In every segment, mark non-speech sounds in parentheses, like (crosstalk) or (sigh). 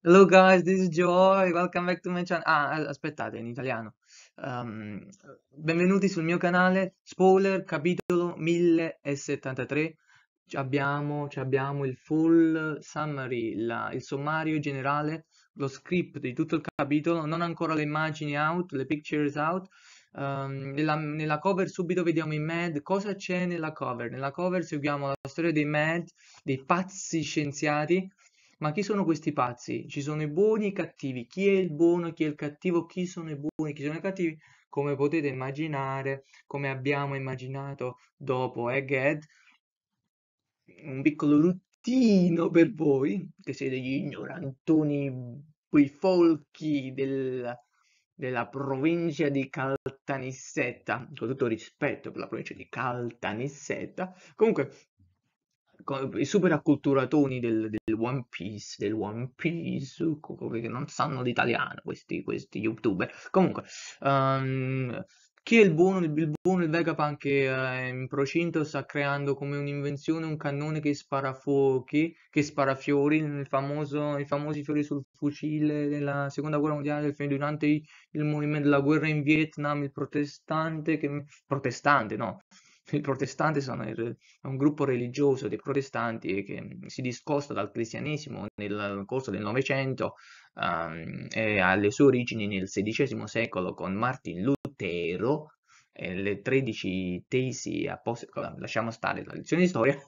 Hello guys, this is Joy, welcome back to my channel. Ah, aspettate, in italiano. Um, benvenuti sul mio canale, spoiler, capitolo 1073. abbiamo, abbiamo il full summary, la, il sommario generale, lo script di tutto il capitolo, non ancora le immagini out, le pictures out. Um, nella, nella, cover subito vediamo i Mad, cosa c'è nella cover? Nella cover seguiamo la storia dei Mad, dei pazzi scienziati ma chi sono questi pazzi? Ci sono i buoni e i cattivi. Chi è il buono, chi è il cattivo, chi sono i buoni, chi sono i cattivi? Come potete immaginare, come abbiamo immaginato dopo Egghead, eh, un piccolo ruttino per voi, che siete gli ignorantoni, quei folchi del, della provincia di Caltanissetta, con tutto rispetto per la provincia di Caltanissetta. Comunque, i super acculturatoni del, del, One Piece, del One Piece, che non sanno l'italiano questi, questi youtuber. Comunque, um, chi è il buono? Il buono il Vegapunk che eh, in procinto sta creando come un'invenzione un cannone che spara fuochi, che spara fiori, famoso, i famosi fiori sul fucile della seconda guerra mondiale durante il movimento della guerra in Vietnam, il protestante, che, protestante no, (laughs) i protestanti sono il, un gruppo religioso dei protestanti che mm, si discosta dal cristianesimo nel corso del Novecento um, e le sue origini nel XVI secolo con Martin Lutero e le 13 tesi apostoliche, lasciamo stare la lezione di storia,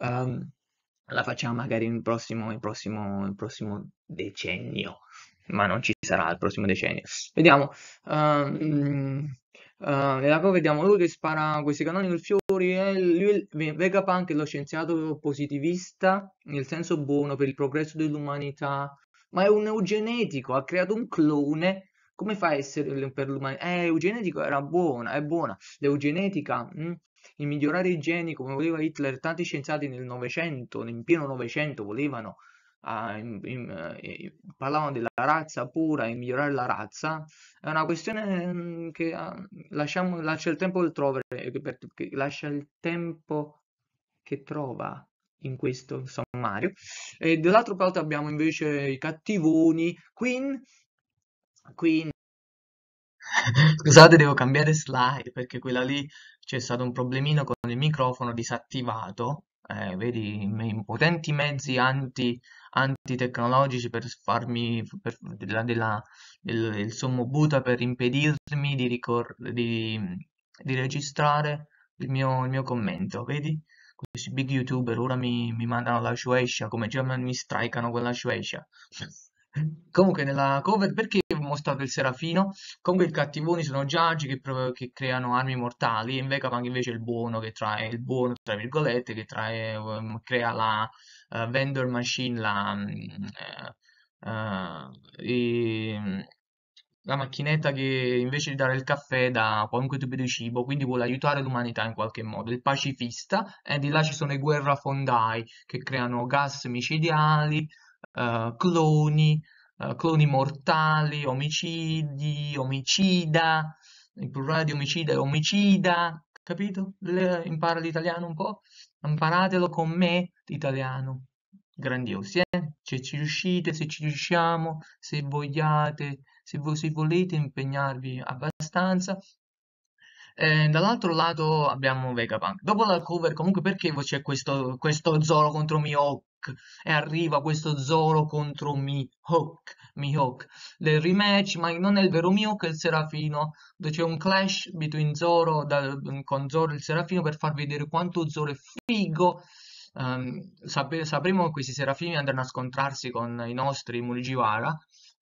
um, (laughs) la facciamo magari nel prossimo, nel prossimo, nel prossimo decennio ma non ci sarà il prossimo decennio. Vediamo. Um, Uh, e vediamo lui che spara questi canoni con fiori. Eh, lui, Vegapunk è lo scienziato positivista, nel senso buono per il progresso dell'umanità. Ma è un eugenetico, ha creato un clone. Come fa a essere per l'umanità? Eh, eugenetico era buona, è buona. L'eugenetica, mm, il migliorare i geni come voleva Hitler, tanti scienziati nel Novecento, in pieno Novecento volevano a, in, in, eh, in, parlavano della razza pura e migliorare la razza, è una questione mm, che ah, lasciamo, lascia il tempo, trovere, eh, lascia il tempo che trova in questo sommario. E dall'altro lato abbiamo invece i cattivoni, Queen, Queen (laughs) Scusate, devo cambiare slide perché quella lì c'è stato un problemino con il microfono disattivato eh, vedi, i potenti mezzi anti, antitecnologici per farmi per, della, della, del, del sommo Buddha per impedirmi di, di, di registrare il mio, il mio, commento, vedi? Questi big youtuber ora mi, mi mandano la Shueisha, come già mi strikano quella Shueisha. Comunque nella cover perché ho mostrato il serafino? Comunque i cattivoni sono Judge che, che, creano armi mortali e in Vegapunk invece è il buono che trae il buono tra virgolette che trae, um, crea la uh, vendor machine la, um, mm, uh, eh, e, eh, la macchinetta che invece di dare il caffè dà qualunque tipo di cibo, quindi vuole aiutare l'umanità in qualche modo, il pacifista, e di là ci sono i guerrafondai che creano gas micidiali, uh, cloni, uh, cloni mortali, omicidi, omicida, il plurale di omicida è omicida, capito? Le, impara l'italiano un po'? Imparatelo con me l'italiano. Grandiosi, eh? Se ci riuscite, se ci riusciamo, se vogliate, se, voi, se volete impegnarvi abbastanza, eh, dall'altro lato abbiamo Vegapunk. Dopo la cover, comunque, perché c'è questo, questo Zoro contro Mio Mihawk e arriva questo Zoro contro Mihawk, Mihawk del rematch, ma non è il vero Mihawk, è il Serafino, dove c'è un clash Zoro, da, con Zoro e il Serafino per far vedere quanto Zoro è figo. Um, ehm, sapre, sapremo che questi serafini andranno a scontrarsi con i nostri Muligiwara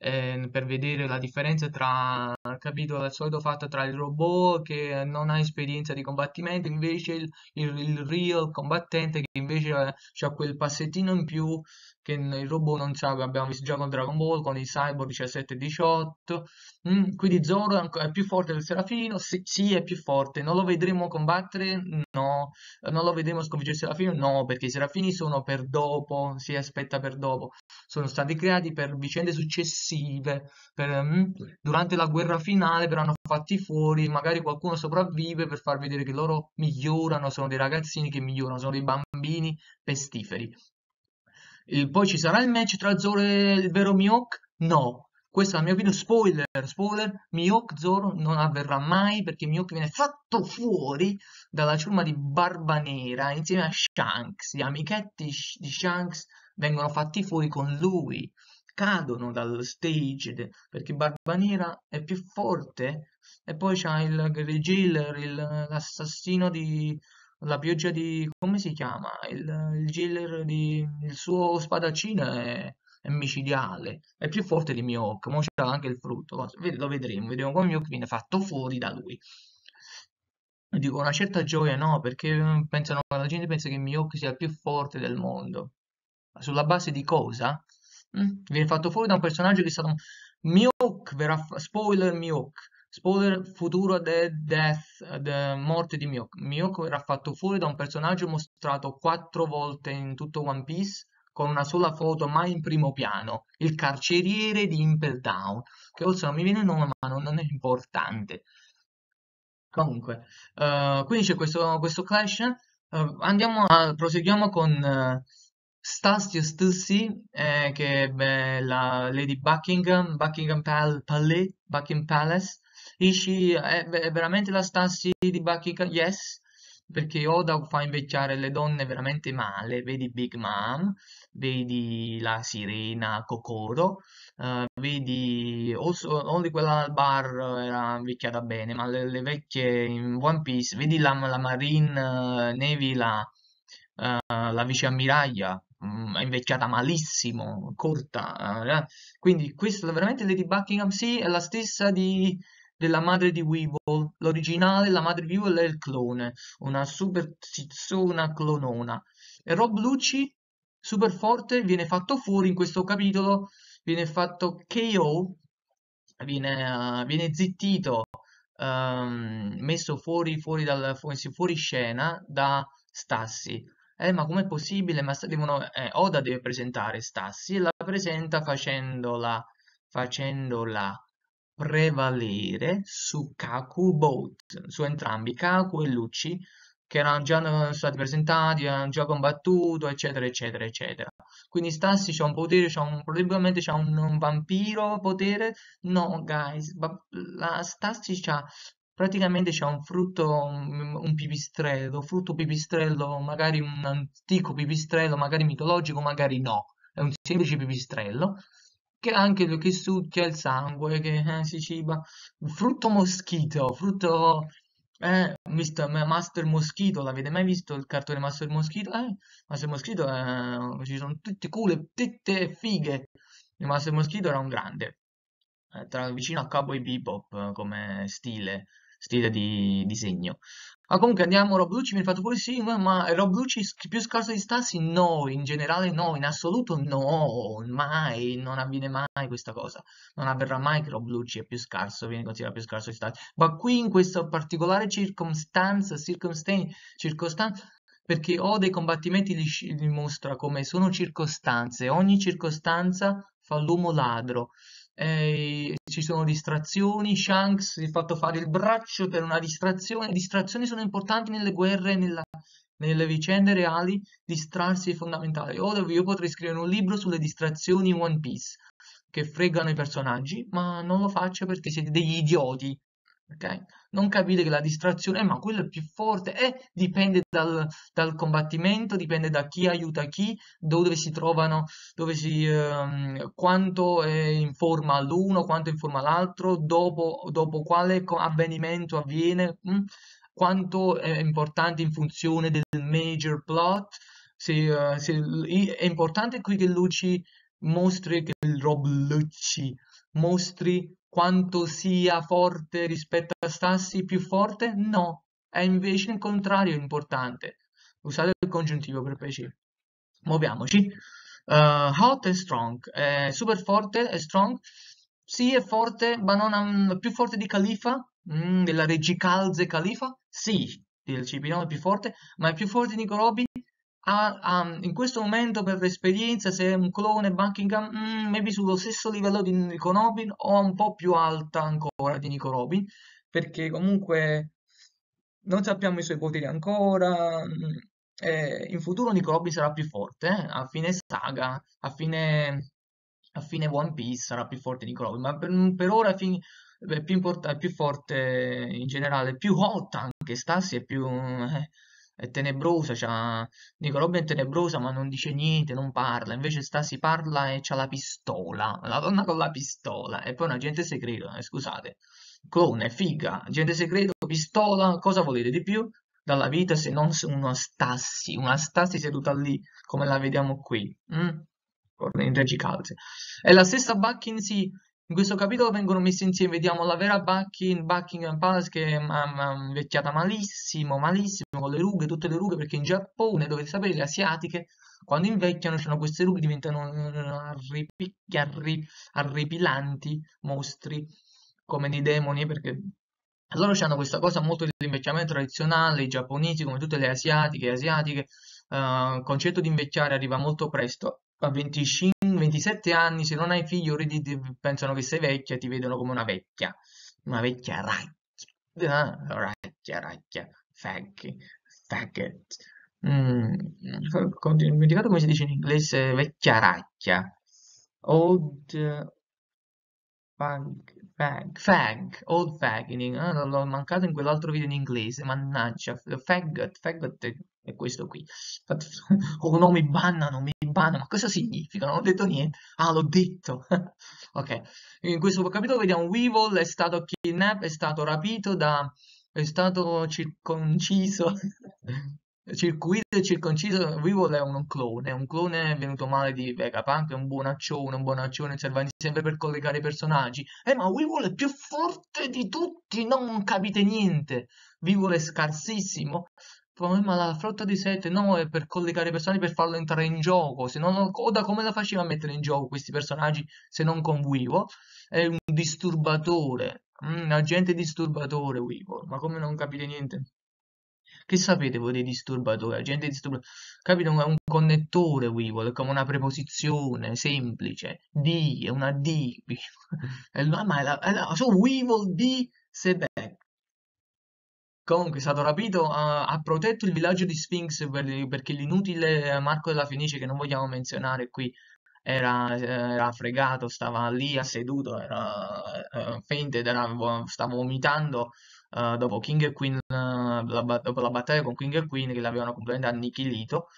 Ehm, per vedere la differenza tra, capito, il solito fatto tra il robot che non ha esperienza di combattimento, invece il, il, il real combattente che invece ha quel passettino in più che il robot non sa che abbiamo visto già con Dragon Ball, con i Cyborg 17 e 18. Mm, quindi Zoro è, più forte del Serafino? Sì, sì, è più forte. Non lo vedremo combattere? No. Non lo vedremo sconfiggere il Serafino? No, perché i Serafini sono per dopo, si aspetta per dopo. Sono stati creati per vicende successive, per, mm, durante la guerra finale, però hanno fatti fuori, magari qualcuno sopravvive per far vedere che loro migliorano, sono dei ragazzini che migliorano, sono dei bambini pestiferi il, poi ci sarà il match tra Zoro e il vero Mihawk? No, questo è il mio avviso spoiler, spoiler, Mihawk Zoro non avverrà mai perché Mihawk viene fatto fuori dalla ciurma di Barba Nera insieme a Shanks, gli amichetti di Shanks vengono fatti fuori con lui, cadono dallo stage perché Barba Nera è più forte e poi c'è il Grey Jailer, l'assassino di, la pioggia di... come si chiama? Il, il Giller di... il suo spadaccino è, è micidiale, è più forte di Mihawk, ma c'è anche il frutto, lo vedremo, vedremo come Mihawk viene fatto fuori da lui. Dico una certa gioia no, perché mm, pensano, la gente pensa che Mihawk sia il più forte del mondo. Ma Sulla base di cosa? Mm? Viene fatto fuori da un personaggio che è stato... Mihawk verrà... spoiler Mihawk spoiler futuro The Death, The morte di Miyoko. Miyoko era fatto fuori da un personaggio mostrato quattro volte in tutto One Piece con una sola foto mai in primo piano, il carceriere di Impel Down, che forse non mi viene il nome ma non, non è importante. Comunque, uh, quindi c'è questo, questo clash, uh, andiamo a, proseguiamo con... Uh, eh, Stasio Stussi, eh, che è beh, la Lady Buckingham, Buckingham Pal Palais, Buckingham Palace, Ishii è, eh, è veramente la Stassi di Bucky Yes? Perché Oda fa invecchiare le donne veramente male, vedi Big Mom, vedi la sirena Kokoro, uh, vedi also, only quella al bar era invecchiata bene, ma le, le vecchie in One Piece, vedi la, la Marine uh, Navy, la, uh, la viceammiraglia, mm, è invecchiata malissimo, corta. quindi questo veramente Lady Buckingham sì è la stessa di della madre di Weevil. L'originale, la madre di Weevil è il clone, una super tizzona clonona. E Rob Lucci, super forte, viene fatto fuori in questo capitolo, viene fatto KO, viene, uh, viene zittito, um, messo fuori, fuori, dal, fuori scena da Stassi. Eh, ma com'è possibile? Ma devono, eh, Oda deve presentare Stassi e la presenta facendola, facendola prevalere su Kaku Boat, su entrambi Kaku e Lucci, che erano già stati presentati, hanno già combattuto, eccetera, eccetera, eccetera. Quindi Stassi c'ha un potere, c'ha un, probabilmente c'ha un, un, vampiro potere. No, guys, la Stassi c'ha praticamente c'è un frutto, un pipistrello, frutto pipistrello, magari un antico pipistrello, magari mitologico, magari no, è un semplice pipistrello che anche lo che succhia il sangue, che eh, si ciba. Frutto moschito, frutto... Eh, Mister, Master Moschito, l'avete mai visto il cartone Master Moschito? Eh, Master Moschito, eh, ci sono tutte cule, tutte fighe. Il Master Moschito era un grande, eh, tra, vicino a Cowboy Bebop come stile, stile di disegno. Ma comunque andiamo, Rob Lucci ha fatto pure sì, ma Rob Lucci più scarso di Stassi? No, in generale no, in assoluto no, mai, non avviene mai questa cosa. Non avverrà mai che Rob Lucci è più scarso, viene considerato più scarso di Stassi. Ma qui in questa particolare circostanza, circostanza, perché ho dei combattimenti li dimostra come sono circostanze, ogni circostanza fa l'uomo ladro eh, ci sono distrazioni, Shanks si è fatto fare il braccio per una distrazione. distrazioni sono importanti nelle guerre, nella, nelle vicende reali, distrarsi è fondamentale. Ora io potrei scrivere un libro sulle distrazioni One Piece che fregano i personaggi, ma non lo faccio perché siete degli idioti. Okay? Non capite che la distrazione, eh, ma quello è più forte, eh, dipende dal, dal, combattimento, dipende da chi aiuta chi, dove si trovano, dove si, ehm, quanto è in forma l'uno, quanto è in forma l'altro, dopo, dopo, quale avvenimento avviene, mh, mm? quanto è importante in funzione del major plot. Se, uh, se, è importante qui che Luci mostri, che Rob Lucci mostri quanto sia forte rispetto a Stassi più forte? No, è invece il contrario importante. Usate il congiuntivo per piacere. Muoviamoci. Uh, hot e strong, è super forte e strong. Sì, è forte, ma non um, più forte di Califa, mm, della Regicalze Califa? Sì, del Cipino è più forte, ma è più forte di Nicorobi? ha, ah, ah, ha, in questo momento per l'esperienza se è un clone Buckingham mm, maybe sullo stesso livello di Nico Robin o un po' più alta ancora di Nico Robin perché comunque non sappiamo i suoi poteri ancora eh, in futuro Nico Robin sarà più forte eh? a fine saga a fine, a fine One Piece sarà più forte Nico Robin ma per, mm, per ora fin, è eh, più, più, forte in generale più hot anche Stassi è più eh, è tenebrosa, c'ha... dico Robin è tenebrosa ma non dice niente, non parla, invece sta si parla e c'ha la pistola, la donna con la pistola, e poi un agente segreto, eh, scusate, clone, figa, agente segreto, pistola, cosa volete di più dalla vita se non una stassi, una stassi seduta lì come la vediamo qui, mm? in calze. È la stessa Buckingham si in questo capitolo vengono messi insieme, vediamo la vera Bucking, Buckingham Palace che è invecchiata malissimo, malissimo, con le rughe, tutte le rughe, perché in Giappone, dovete sapere, le asiatiche, quando invecchiano hanno queste rughe, diventano arripicchi, arri, arripilanti mostri, come dei demoni, perché loro hanno questa cosa molto dell'invecchiamento tradizionale, i giapponesi, come tutte le asiatiche, asiatiche, uh, il concetto di invecchiare arriva molto presto, a 25 27 anni, se non hai figli, ora ti, pensano che sei vecchia, ti vedono come una vecchia, una vecchia racchia, ah, racchia, racchia, fag, faggot. Mm, ho dimenticato come si dice in inglese vecchia racchia. Old, Fag, fag, fag, old fag in inglese, ah, l'ho mancato in quell'altro video in inglese, mannaggia, faggot, faggot è, è questo qui, (laughs) oh no mi bannano, mi bannano, ma cosa significa? Non ho detto niente, ah l'ho detto, (laughs) ok, in questo capitolo vediamo Weevil è stato kidnapped, è stato rapito da, è stato circonciso (laughs) circuito e circonciso, Revol è un clone, è un clone venuto male di Vegapunk, è un buonaccione, un buonaccione, serve sempre per collegare i personaggi. Eh, ma Weevil è più forte di tutti, non capite niente. Weevil è scarsissimo. Ma la flotta di sette no, è per collegare i personaggi, per farlo entrare in gioco. Se non Oda come la faceva a mettere in gioco questi personaggi se non con Weevil? È un disturbatore, un mm, agente disturbatore Weevil, ma come non capite niente? Che sapete voi dei disturbatori? La gente Capito? È un connettore Weevil, è come una preposizione semplice. Di, è una di. (laughs) e eh, ma è la, è la, cioè, Weevil di Sebek. Comunque è stato rapito, ha, ha protetto il villaggio di Sphinx per, perché l'inutile Marco della Fenice, che non vogliamo menzionare qui, era, era, fregato, stava lì seduto, era, eh, era fente, stava vomitando uh, dopo, Queen, eh, la, dopo, la, battaglia con King e Queen che l'avevano completamente annichilito.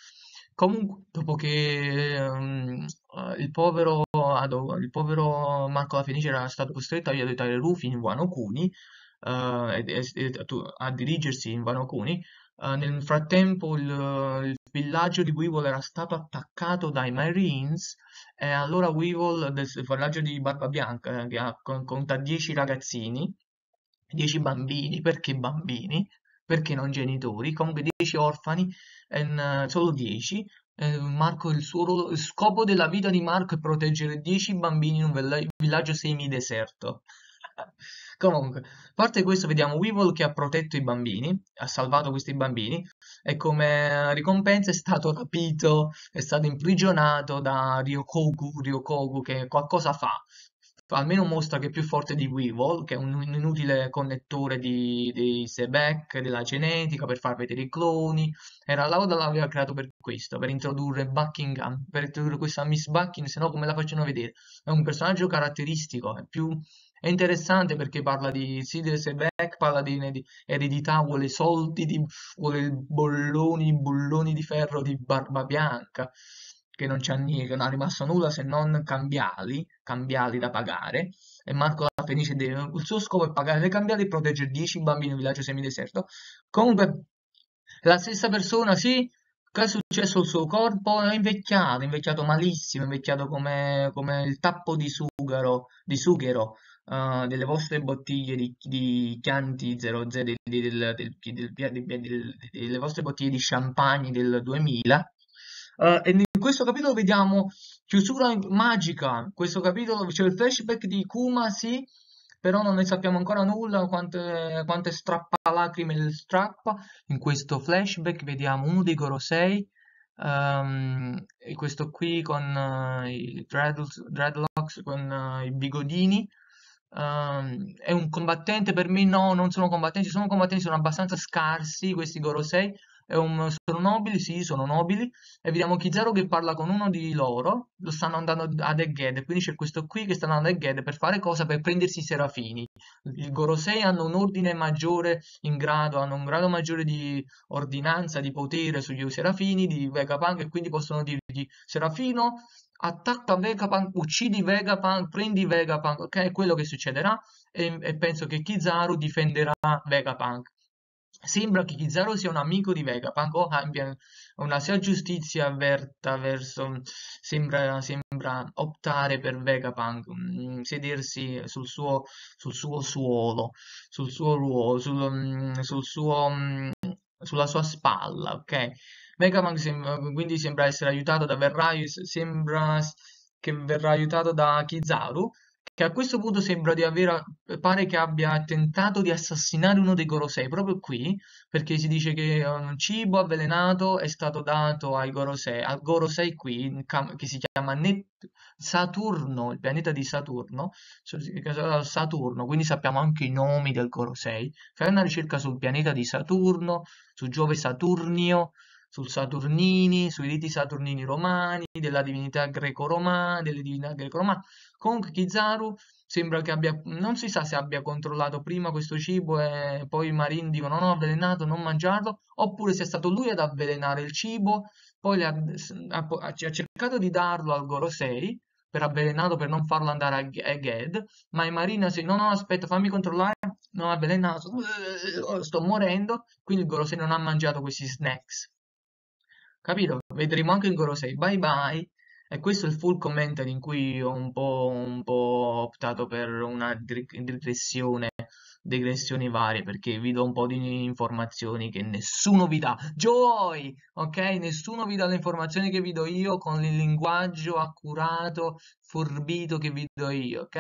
Comunque, dopo che um, il, povero, il, povero, Marco La Fenice era stato costretto a aiutare Rufy in Wano Kuni, uh, a dirigersi in Wano Kuni, uh, nel frattempo il, il, villaggio di Weevil era stato attaccato dai Marines e allora Weevil, il villaggio di Barba Bianca, che ha, conta 10 ragazzini, 10 bambini, perché bambini? Perché non genitori? Comunque 10 orfani, en, solo 10. Marco, il, suo ruolo, il scopo della vita di Marco è proteggere 10 bambini in un vell villaggio semideserto. (laughs) Comunque, a parte questo, vediamo Weevil che ha protetto i bambini, ha salvato questi bambini e come ricompensa è stato rapito, è stato imprigionato da Ryokoku, Ryokogu che qualcosa fa, almeno mostra che è più forte di Weevil, che è un, inutile connettore di, dei Sebek, della genetica, per far vedere i cloni. Era Lauda l'aveva creato per questo, per introdurre Buckingham, per introdurre questa Miss Buckingham, se no come la facciano vedere? È un personaggio caratteristico, è più... È interessante perché parla di Sidney Sebek, parla di, di, eredità, vuole soldi, di, vuole bolloni, bulloni di ferro di Barba Bianca che non ci anniega, non è rimasto nulla se non cambiali, cambiali da pagare, e Marco la Fenice deve, il suo scopo è pagare le cambiali e proteggere 10 bambini in un villaggio semideserto. Comunque, la stessa persona, sì, cosa è successo al suo corpo? È invecchiato, invecchiato malissimo, è invecchiato come, come il tappo di sughero, di sughero uh, delle vostre bottiglie di, di Chianti 00, del, del, del, delle vostre bottiglie di champagne del 2000, Uh, e in questo capitolo vediamo chiusura magica, in questo capitolo c'è il flashback di Kuma, sì, però non ne sappiamo ancora nulla quante, quante strappalacrime il strappa. In questo flashback vediamo uno dei Gorosei, um, questo qui con uh, i dreadlocks, dreadlocks con uh, i bigodini, Um, è un combattente per me no non sono combattenti sono combattenti sono abbastanza scarsi questi gorosei un, sono nobili, sì, sono nobili, e vediamo Kizaru che parla con uno di loro, lo stanno andando ad Egged, quindi c'è questo qui che sta andando ad Egged per fare cosa? Per prendersi i serafini. Il Gorosei hanno un ordine maggiore in grado, hanno un grado maggiore di ordinanza, di potere sugli serafini, di Vegapunk, e quindi possono dirgli Serafino, attacca Vegapunk, uccidi Vegapunk, prendi Vegapunk, ok? È quello che succederà e, e penso che Kizaru difenderà Vegapunk. Sembra che Kizaru sia un amico di Vegapunk o abbia una sua giustizia avverta verso... Sembra, sembra optare per Vegapunk, mm, sedersi sul suo, sul suo suolo, sul suo ruolo, sul, mm, sul suo... Mm, sulla sua spalla, ok? Vegapunk sembra, quindi sembra essere aiutato da Verraius, sembra che verrà aiutato da Kizaru, che a questo punto sembra di aver, pare che abbia tentato di assassinare uno dei Gorosei, proprio qui, perché si dice che un cibo avvelenato è stato dato ai Gorosei, al Gorosei qui, che si chiama Net Saturno, il pianeta di Saturno, Saturno, quindi sappiamo anche i nomi del Gorosei, fai una ricerca sul pianeta di Saturno, su Giove Saturnio, sul Saturnini, sui riti saturnini romani, della divinità greco-romana, delle divinità greco-romane. Comunque Kizaru sembra che abbia, non si sa se abbia controllato prima questo cibo e poi i marini dicono no, avvelenato, non mangiarlo, oppure se è stato lui ad avvelenare il cibo, poi ha, ha, ha, cercato di darlo al Gorosei, per avvelenato per non farlo andare a, a Ged, ma i Marina se no no aspetta fammi controllare, non avvelenato, sto morendo, quindi il Gorosei non ha mangiato questi snacks. Capito? Vedremo anche in Goro 6. Bye bye. E questo è il full commentary in cui ho un po', un po optato per una digressione, digressioni varie, perché vi do un po' di informazioni che nessuno vi dà. Joy! Ok? Nessuno vi dà le informazioni che vi do io con il linguaggio accurato, forbito che vi do io, ok?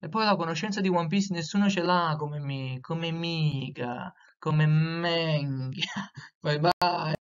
E poi la conoscenza di One Piece nessuno ce l'ha come me, come mica, come menga. (laughs) Bye bye!